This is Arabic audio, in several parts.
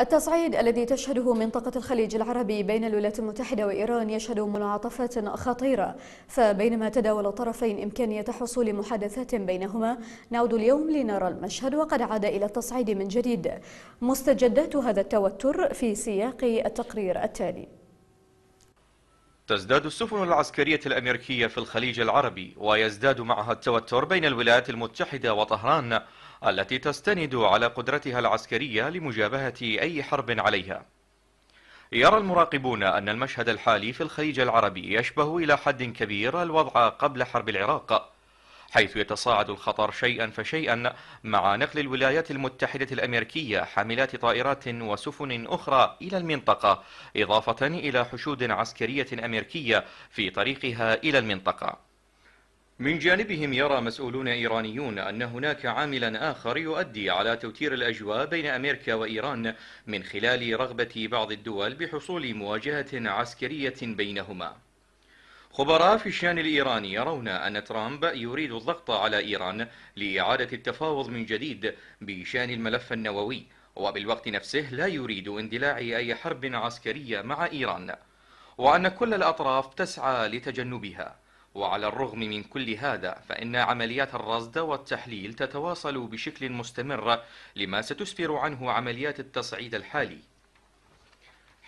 التصعيد الذي تشهده منطقة الخليج العربي بين الولايات المتحدة وإيران يشهد منعطفات خطيرة فبينما تداول الطرفين إمكانية حصول محادثات بينهما نعود اليوم لنرى المشهد وقد عاد إلى التصعيد من جديد مستجدات هذا التوتر في سياق التقرير التالي تزداد السفن العسكرية الأمريكية في الخليج العربي ويزداد معها التوتر بين الولايات المتحدة وطهران التي تستند على قدرتها العسكرية لمجابهة أي حرب عليها يرى المراقبون أن المشهد الحالي في الخليج العربي يشبه إلى حد كبير الوضع قبل حرب العراق حيث يتصاعد الخطر شيئا فشيئا مع نقل الولايات المتحدة الأمريكية حاملات طائرات وسفن أخرى إلى المنطقة إضافة إلى حشود عسكرية أمريكية في طريقها إلى المنطقة من جانبهم يرى مسؤولون إيرانيون أن هناك عاملا آخر يؤدي على توتير الأجواء بين أمريكا وإيران من خلال رغبة بعض الدول بحصول مواجهة عسكرية بينهما خبراء في الشان الإيراني يرون أن ترامب يريد الضغط على إيران لإعادة التفاوض من جديد بشان الملف النووي وبالوقت نفسه لا يريد اندلاع أي حرب عسكرية مع إيران وأن كل الأطراف تسعى لتجنبها وعلى الرغم من كل هذا فإن عمليات الرصد والتحليل تتواصل بشكل مستمر لما ستسفر عنه عمليات التصعيد الحالي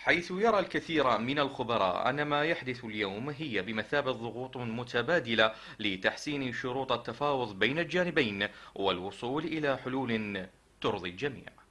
حيث يرى الكثير من الخبراء أن ما يحدث اليوم هي بمثابة ضغوط متبادلة لتحسين شروط التفاوض بين الجانبين والوصول إلى حلول ترضي الجميع